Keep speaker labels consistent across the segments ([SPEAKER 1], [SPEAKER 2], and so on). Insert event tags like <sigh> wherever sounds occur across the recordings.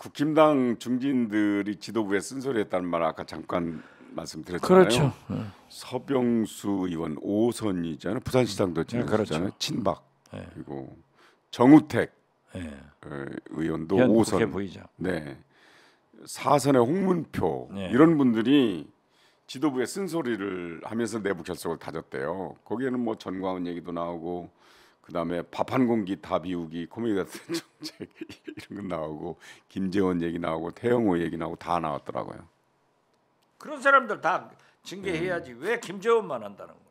[SPEAKER 1] 국힘당 중진들이 지도부에 쓴소리했다는 말 아까 잠깐 말씀드렸잖아요. 그렇죠. 예. 서병수 의원 5선이잖아요. 부산시장도 지냈잖아요. 음, 예, 그렇죠. 친박 예. 그리고 정우택 네. 의원도 5선. 보이죠. 네. 4선의 홍문표 네. 이런 분들이 지도부에 쓴소리를 하면서 내부 결속을 다졌대요. 거기에는 뭐 전광훈 얘기도 나오고 그다음에 밥 한 공기 다 비우기 코미디 같은 <laughs> 정책 이런 거 나오고 김재원 얘기 나오고 태영호 얘기 나오고 다 나왔더라고요.
[SPEAKER 2] 그런 사람들 다 징계해야지 네. 왜 김재원만 한다는 거예요?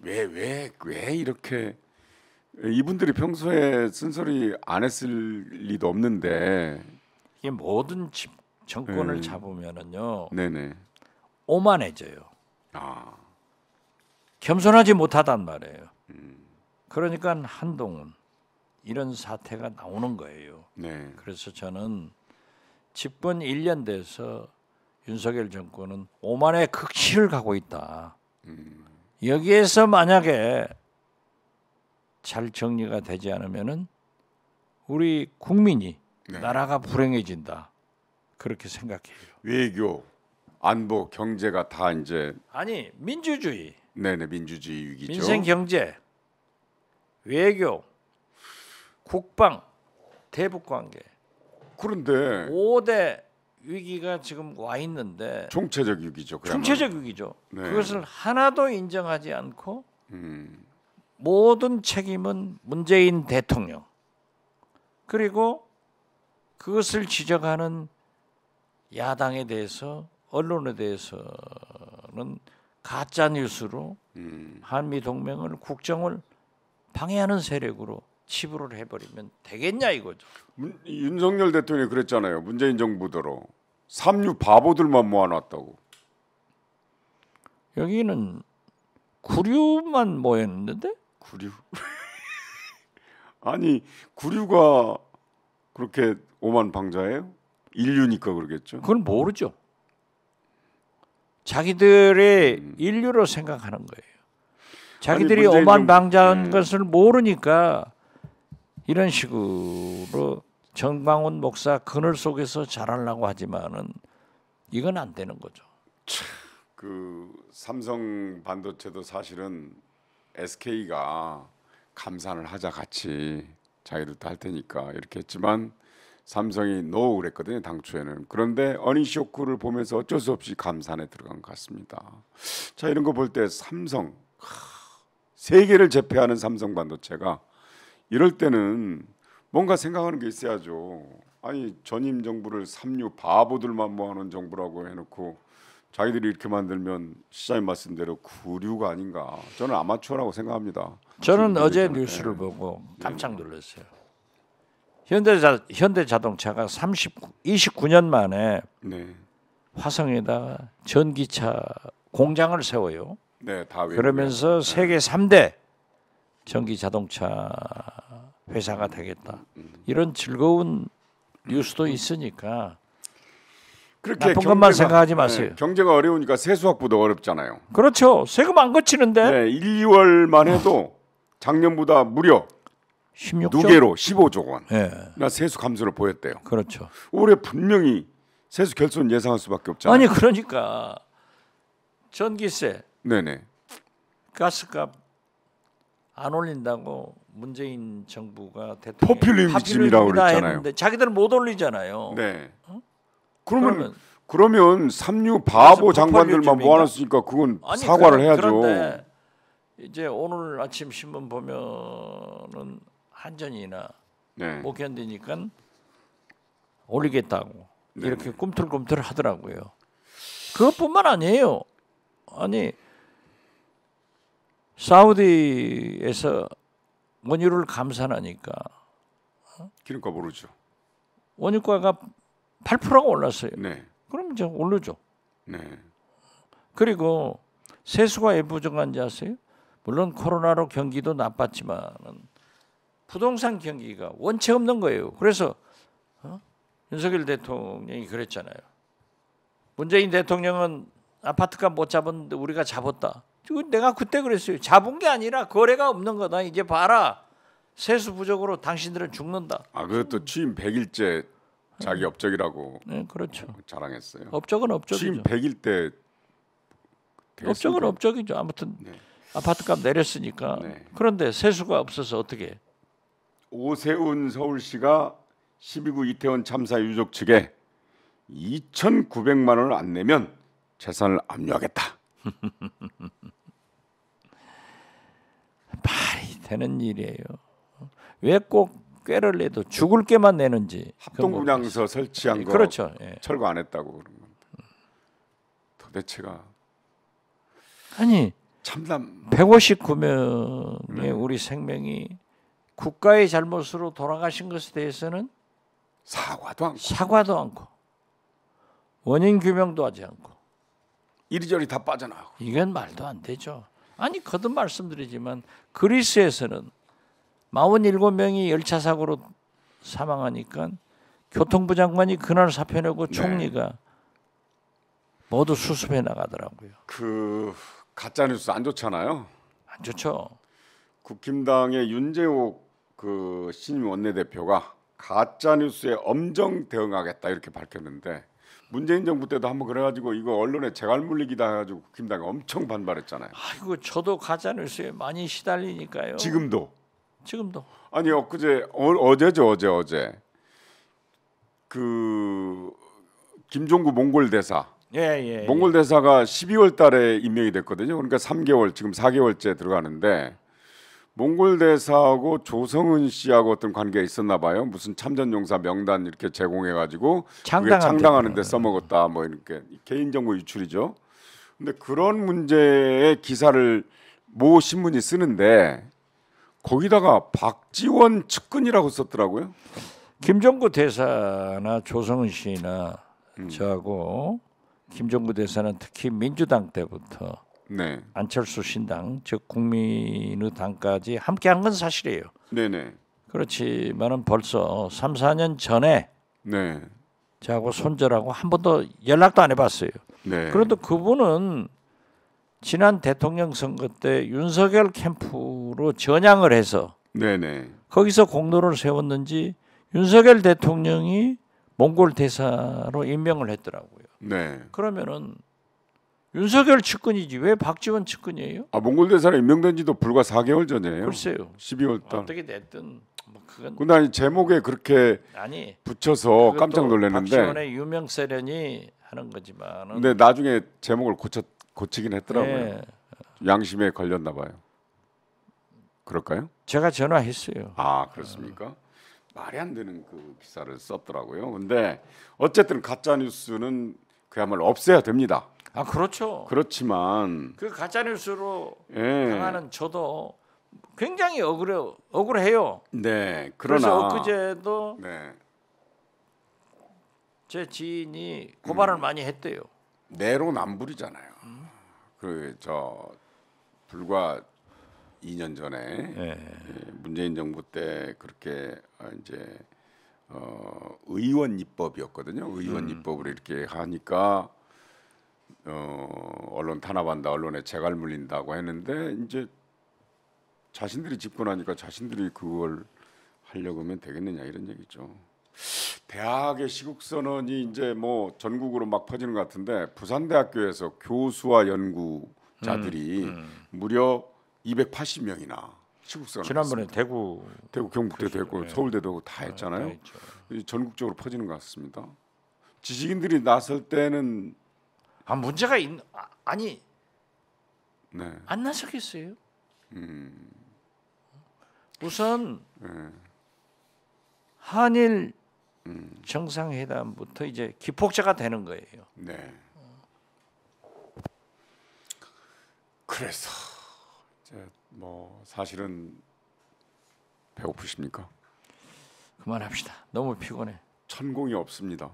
[SPEAKER 2] 그왜왜왜 왜,
[SPEAKER 1] 왜 이렇게 이분들이 평소에 쓴소리 안 했을 리도 없는데
[SPEAKER 2] 이게 모든 정권을 네. 잡으면은요. 네네. 오만해져요. 아. 겸손하지 못하단 말이에요. 음. 그러니까 한동훈 이런 사태가 나오는 거예요. 네. 그래서 저는 집권 1년 돼서 윤석열 정권은 오만의 극치를 가고 있다. 음. 여기에서 만약에 잘 정리가 되지 않으면은 우리 국민이 네. 나라가 불행해진다. 그렇게 생각해요. 외교 안보 경제가 다 이제 아니 민주주의
[SPEAKER 1] 네네 민주주의 위기죠. 민생
[SPEAKER 2] 경제 외교 국방 대북 관계 그런데 5대 위기가 지금 와 있는데 총체적 위기죠. 그야말로. 총체적 위기죠. 네. 그것을 하나도 인정하지 않고 음. 모든 책임은 문재인 대통령 그리고 그것을 지적하는 야당에 대해서 언론에 대해서는 가짜 뉴스로 음. 한미 동맹을 국정을 방해하는 세력으로 치부를 해버리면 되겠냐 이거죠.
[SPEAKER 1] 문, 윤석열 대통령이 그랬잖아요. 문재인 정부대로 삼류 바보들만 모아놨다고. 여기는 구류만 모였는데? 구류. <laughs> 아니 구류가 그렇게 오만 방자예요? 인류니까
[SPEAKER 2] 그러겠죠. 그건 모르죠. 자기들의 음. 인류로 생각하는 거예요.
[SPEAKER 1] 자기들이 오만방자한
[SPEAKER 2] 네. 것을 모르니까 이런 식으로 정광훈 목사 그늘 속에서 잘하려고 하지만은 이건 안 되는 거죠.
[SPEAKER 1] 그 삼성 반도체도 사실은 SK가 감산을 하자 같이 자기들도 할 테니까 이렇게 했지만 삼성이 노 그랬거든요 당초에는 그런데 어니쇼크를 보면서 어쩔 수 없이 감산에 들어간 것 같습니다. 자 이런 거 볼 때 삼성 세계를 제패하는 삼성 반도체가 이럴 때는 뭔가 생각하는 게 있어야죠. 아니 전임 정부를 삼류 바보들만 모아놓은 정부라고 해놓고 자기들이 이렇게 만들면 시장님 말씀대로
[SPEAKER 2] 구류가 아닌가 저는 아마추어라고 생각합니다. 저는 어제 뉴스를 네. 보고 예. 깜짝 놀랐어요. 현대자 현대자동차가 30 29년 만에 네. 화성에다가 전기차 공장을 세워요.
[SPEAKER 1] 네, 다 그러면서
[SPEAKER 2] 네. 세계 3대 전기 자동차 회사가 되겠다. 음. 이런 즐거운 뉴스도 음. 있으니까 그렇게 나쁜 경제가, 것만 생각하지 마세요. 네,
[SPEAKER 1] 경제가 어려우니까 세수학부도 어렵잖아요. 그렇죠. 세금 안 거치는데. 네, 1, 2월만 해도 어. 작년보다 무려
[SPEAKER 2] 16조? 누계로 15조 원. 예.
[SPEAKER 1] 나 세수 감소를 보였대요. 그렇죠. 올해 분명히 세수 결손 예상할 수밖에 없잖아요. 아니
[SPEAKER 2] 그러니까 전기세, 네네, 가스값 안 올린다고 문재인 정부가 대통령 포퓰리즘이라고 그랬잖아요. 자기들은 못 올리잖아요. 네. 어? 그러면
[SPEAKER 1] 그러면, 삼류 바보 장관들만 모아놨으니까 그건 아니, 사과를 그 해야죠. 그런데
[SPEAKER 2] 이제 오늘 아침 신문 보면은 한전이나 네. 못 견디니까 올리겠다고 네. 이렇게 꿈틀꿈틀 하더라고요. 그것뿐만 아니에요. 아니 사우디에서 원유를 감산하니까 어? 기름값 오르죠. 원유가가 8%가 올랐어요. 네. 그럼 이제 오르죠. 네. 그리고 세수가 예부정한지 아세요? 물론 코로나로 경기도 나빴지만 부동산 경기가 원체 없는 거예요. 그래서 어? 윤석열 대통령이 그랬잖아요. 문재인 대통령은 아파트값 못 잡았는데 우리가 잡았다. 내가 그때 그랬어요. 잡은 게 아니라 거래가 없는 거다. 이제 봐라. 세수 부족으로 당신들은 죽는다.
[SPEAKER 1] 아, 그것도 취임 100일째 자기 업적이라고. 네,
[SPEAKER 2] 그렇죠. 자랑했어요. 업적은 업적이죠. 취임 100일 때 되겠습니까? 업적은 업적이죠. 아무튼 네. 아파트값 내렸으니까. 네. 그런데 세수가 없어서 어떻게?
[SPEAKER 1] 오세훈 서울시가 12구 이태원 참사 유족 측에 2,900만 원을 안 내면 재산을 압류하겠다. <laughs>
[SPEAKER 2] 말이 되는 일이에요. 왜꼭 꾀를 내도 죽을 깨만 내는지. 합동분양서 설치한 예, 거 그렇죠. 예.
[SPEAKER 1] 철거 안 했다고 그런 건데. 도대체가
[SPEAKER 2] 아니 참담 159명의 음. 우리 생명이 국가의 잘못으로 돌아가신 것에 대해서는 사과도 않고 사과도 않고 원인 규명도 하지 않고 이리저리 다 빠져나가고 이건 말도 안 되죠. 아니 거듭 말씀드리지만 그리스에서는 47명이 열차 사고로 사망하니까 교통부 장관이 그날 사표 내고 네. 총리가 네. 모두 수습해 나가더라고요. 그
[SPEAKER 1] 가짜 뉴스 안 좋잖아요. 안 좋죠. 국힘당의 윤재옥 그 신임 원내대표가 가짜 뉴스에 엄정 대응하겠다 이렇게 밝혔는데 문재인 정부 때도 한번 그래가지고 이거 언론에 재갈 물리기다 해가지고 국힘당이 엄청 반발했잖아요.
[SPEAKER 2] 아이고 저도 가짜 뉴스에 많이 시달리니까요. 지금도. 지금도. 아니
[SPEAKER 1] 엊그제 어, 제죠 어제 어제 그 김종구 몽골 대사. 예, 예, 예. 몽골 대사가 12월 달에 임명이 됐거든요. 그러니까 3개월 지금 4개월째 들어가는데 몽골 대사하고 조성은 씨하고 어떤 관계가 있었나 봐요. 무슨 참전 용사 명단 이렇게 제공해 가지고 창당하는 데 써먹었다 뭐 이렇게 개인 정보 유출이죠. 근데 그런 문제의 기사를 모 신문이 쓰는데 거기다가 박지원
[SPEAKER 2] 측근이라고 썼더라고요. 김정구 대사나 조성은 씨나 음. 저하고 김정구 대사는 특히 민주당 때부터 네. 안철수 신당 즉 국민의 당까지 함께 한 건 사실이에요. 네네. 그렇지만은 벌써 3, 4년 전에 네. 저하고 손절하고 한 번도 연락도 안 해봤어요. 네. 그런데 그분은 지난 대통령 선거 때 윤석열 캠프로 전향을 해서 네네. 거기서 공로를 세웠는지 윤석열 대통령이 몽골 대사로 임명을 했더라고요. 네. 그러면은 윤석열 측근이지 왜 박지원 측근이에요?
[SPEAKER 1] 아 몽골 대사를 임명된 지도 불과 4개월 전이에요. 글쎄요. 12월 달. 어떻게
[SPEAKER 2] 됐든 뭐 그건
[SPEAKER 1] 근데 아니 제목에 그렇게 아니 붙여서 깜짝 놀랐는데 박지원의
[SPEAKER 2] 유명 세련이 하는 거지만 근데
[SPEAKER 1] 나중에 제목을 고쳐 고치긴 했더라고요. 네. 양심에 걸렸나 봐요. 그럴까요?
[SPEAKER 2] 제가 전화했어요. 아
[SPEAKER 1] 그렇습니까? 어. 말이 안 되는 그 기사를 썼더라고요. 근데 어쨌든 가짜 뉴스는 그야말로 없애야 됩니다.
[SPEAKER 2] 아 그렇죠.
[SPEAKER 1] 그렇지만
[SPEAKER 2] 그 가짜 뉴스로 예. 당하는 저도 굉장히 억울해 억울해요.
[SPEAKER 1] 네. 그러나 그래서 그제도
[SPEAKER 2] 네. 제 지인이 고발을 음, 많이 했대요.
[SPEAKER 1] 내로남불이잖아요. 음. 그 그저 불과 2년 전에 네. 문재인 정부 때 그렇게 아, 이제 어, 의원 입법이었거든요. 의원 음. 입법을 이렇게 하니까 어, 언론 탄압한다, 언론에 재갈 물린다고 했는데 이제 자신들이 집권하니까 자신들이 그걸 하려고 하면 되겠느냐 이런 얘기죠. 대학의 시국 선언이 이제 뭐 전국으로 막 퍼지는 것 같은데 부산대학교에서 교수와 연구자들이 음, 음. 무려 280명이나 시국 선언 지난번에 했습니다. 대구 대구 경북대도 했고 네. 예. 서울대도 다 아, 했잖아요. 아, 다 전국적으로 퍼지는 것 같습니다.
[SPEAKER 2] 지식인들이 나설 때는 아 문제가 있 아, 아니 네. 안 나서겠어요. 음. 우선 네. 한일 음. 정상회담부터 이제 기폭제가 되는 거예요. 네.
[SPEAKER 1] 그래서 이제 뭐 사실은 배고프십니까?
[SPEAKER 2] 그만합시다. 너무 피곤해. 천공이 없습니다.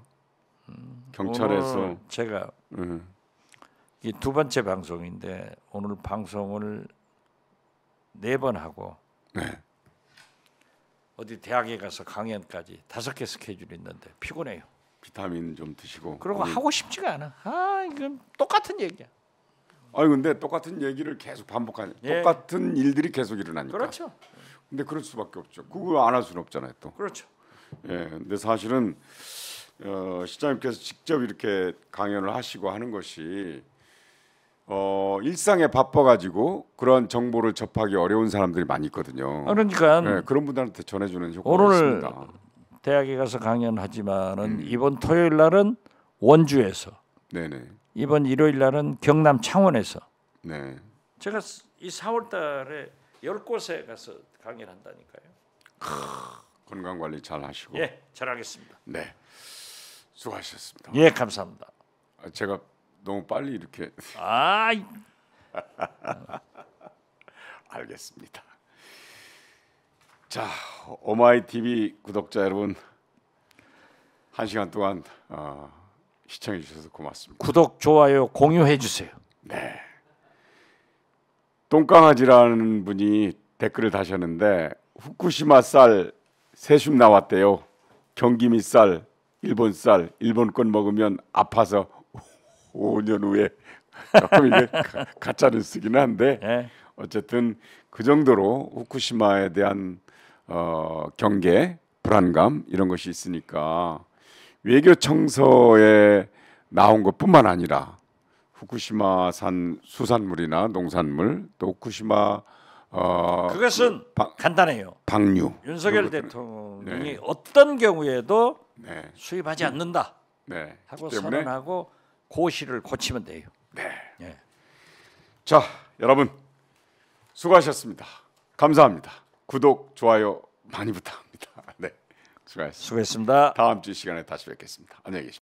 [SPEAKER 2] 경찰에서 제가 음. 예. 이두 번째 방송인데 오늘 방송을 네 번 하고 네. 어디 대학에 가서 강연까지 다섯 개 스케줄이 있는데 피곤해요. 비타민 좀 드시고. 그리고 아니, 하고 싶지가 않아. 아 이건 똑같은 얘기야. 아니 근데 똑같은
[SPEAKER 1] 얘기를 계속 반복하니 예. 똑같은 일들이 계속 일어나니까. 그렇죠. 근데 그럴 수밖에 없죠. 그거 안 할 수는 없잖아요 또. 그렇죠. 예. 근데 사실은 어, 시장님께서 직접 이렇게 강연을 하시고 하는 것이 어, 일상에 바빠가지고 그런 정보를 접하기 어려운 사람들이 많이 있거든요. 아, 그러니까 네, 그런 분들한테 전해주는 효과가 있습니다.
[SPEAKER 2] 대학에 가서 강연하지만은 음. 이번 토요일 날은 원주에서, 네네. 이번 일요일 날은 경남 창원에서. 네. 제가 이 4월달에 열 곳에 가서 강연한다니까요. 크,
[SPEAKER 1] 건강 관리 잘 하시고. 예, 잘 하겠습니다. 네. 수고하셨습니다. 예, 감사합니다. 아, 제가 너무 빨리 이렇게 아 <laughs> 알겠습니다. 자, 오마이 TV 구독자 여러분 한 시간 동안 어, 시청해 주셔서 고맙습니다.
[SPEAKER 2] 구독, 좋아요, 공유해 주세요. 네.
[SPEAKER 1] 똥강아지라는 분이 댓글을 다셨는데 후쿠시마 쌀 세슘 나왔대요. 경기미 쌀 일본 쌀, 일본 건 먹으면 아파서 5년 후에 조금 <laughs> 이게 가짜 뉴스긴 한데 네. 어쨌든 그 정도로 후쿠시마에 대한 어, 경계, 불안감 이런 것이 있으니까 외교 청서에 나온 것뿐만 아니라 후쿠시마산 수산물이나 농산물 또 후쿠시마 어, 그것은
[SPEAKER 2] 그 방, 간단해요. 방류. 윤석열 대통령이 네. 어떤 경우에도 네. 수입하지 않는다 네. 하고 선언하고 고시를 고치면 돼요. 네. 예. 자,
[SPEAKER 1] 여러분 수고하셨습니다. 감사합니다. 구독, 좋아요 많이 부탁합니다. <laughs> 네, 수고하셨습니다. 수고했습니다. 다음 주 시간에 다시 뵙겠습니다. 안녕히 계십시오.